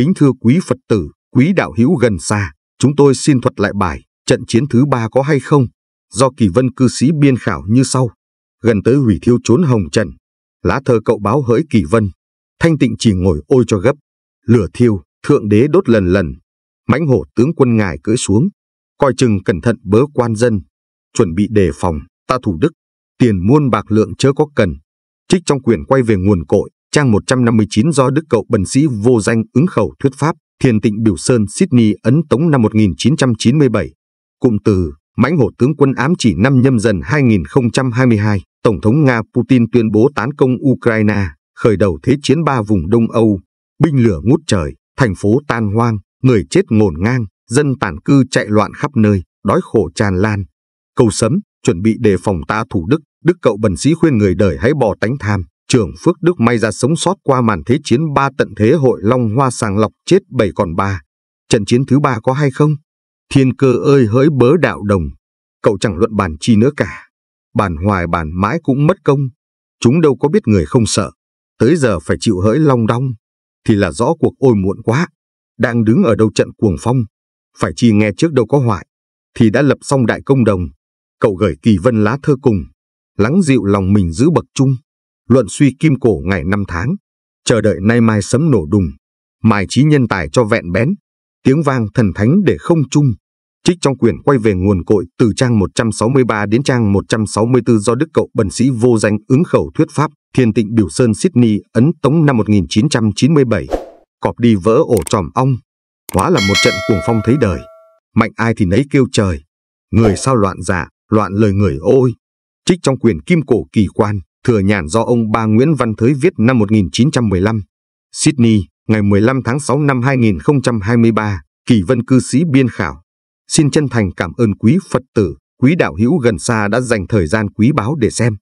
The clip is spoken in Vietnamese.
Kính thưa quý Phật tử, quý đạo hữu gần xa, chúng tôi xin thuật lại bài Trận chiến thứ ba có hay không? Do Kỳ Vân cư sĩ biên khảo như sau. Gần tới hủy thiêu trốn hồng trần, lá thơ cậu báo hỡi Kỳ Vân, thanh tịnh chỉ ngồi ôi cho gấp, lửa thiêu, thượng đế đốt lần lần, mãnh hổ tướng quân ngài cưỡi xuống, coi chừng cẩn thận bớ quan dân, chuẩn bị đề phòng, ta thủ đức, tiền muôn bạc lượng chớ có cần, trích trong quyển quay về nguồn cội, trang 159 do Đức Cậu Bần Sĩ vô danh ứng khẩu thuyết pháp, thiền tịnh biểu sơn Sydney ấn tống năm 1997. Cụm từ mãnh hổ tướng quân ám chỉ năm nhâm dần 2022, Tổng thống Nga Putin tuyên bố tán công Ukraine, khởi đầu thế chiến ba vùng Đông Âu, binh lửa ngút trời, thành phố tan hoang, người chết ngổn ngang, dân tản cư chạy loạn khắp nơi, đói khổ tràn lan. cầu sấm, chuẩn bị đề phòng ta thủ đức, đức cậu bần sĩ khuyên người đời hãy bỏ tánh tham, Trưởng Phước Đức may ra sống sót qua màn thế chiến ba tận thế hội Long Hoa sàng lọc chết bảy còn ba. Trận chiến thứ ba có hay không? Thiên cơ ơi hỡi bớ đạo đồng, cậu chẳng luận bàn chi nữa cả. Bàn hoài bàn mãi cũng mất công. Chúng đâu có biết người không sợ. Tới giờ phải chịu hỡi long đong. Thì là rõ cuộc ôi muộn quá. Đang đứng ở đâu trận cuồng phong. Phải chi nghe trước đâu có hoại. Thì đã lập xong đại công đồng. Cậu gửi kỳ vân lá thơ cùng. Lắng dịu lòng mình giữ bậc chung luận suy kim cổ ngày năm tháng, chờ đợi nay mai sấm nổ đùng, mài trí nhân tài cho vẹn bén, tiếng vang thần thánh để không chung. Trích trong quyển quay về nguồn cội từ trang 163 đến trang 164 do Đức Cậu Bần Sĩ Vô Danh ứng khẩu thuyết pháp Thiên Tịnh Biểu Sơn Sydney Ấn Tống năm 1997. Cọp đi vỡ ổ tròm ong, hóa là một trận cuồng phong thấy đời. Mạnh ai thì nấy kêu trời, người sao loạn giả, dạ, loạn lời người ôi. Trích trong quyển Kim Cổ Kỳ Quan, thừa nhàn do ông ba Nguyễn Văn Thới viết năm 1915. Sydney, ngày 15 tháng 6 năm 2023, Kỳ Vân cư sĩ biên khảo. Xin chân thành cảm ơn quý Phật tử, quý đạo hữu gần xa đã dành thời gian quý báu để xem.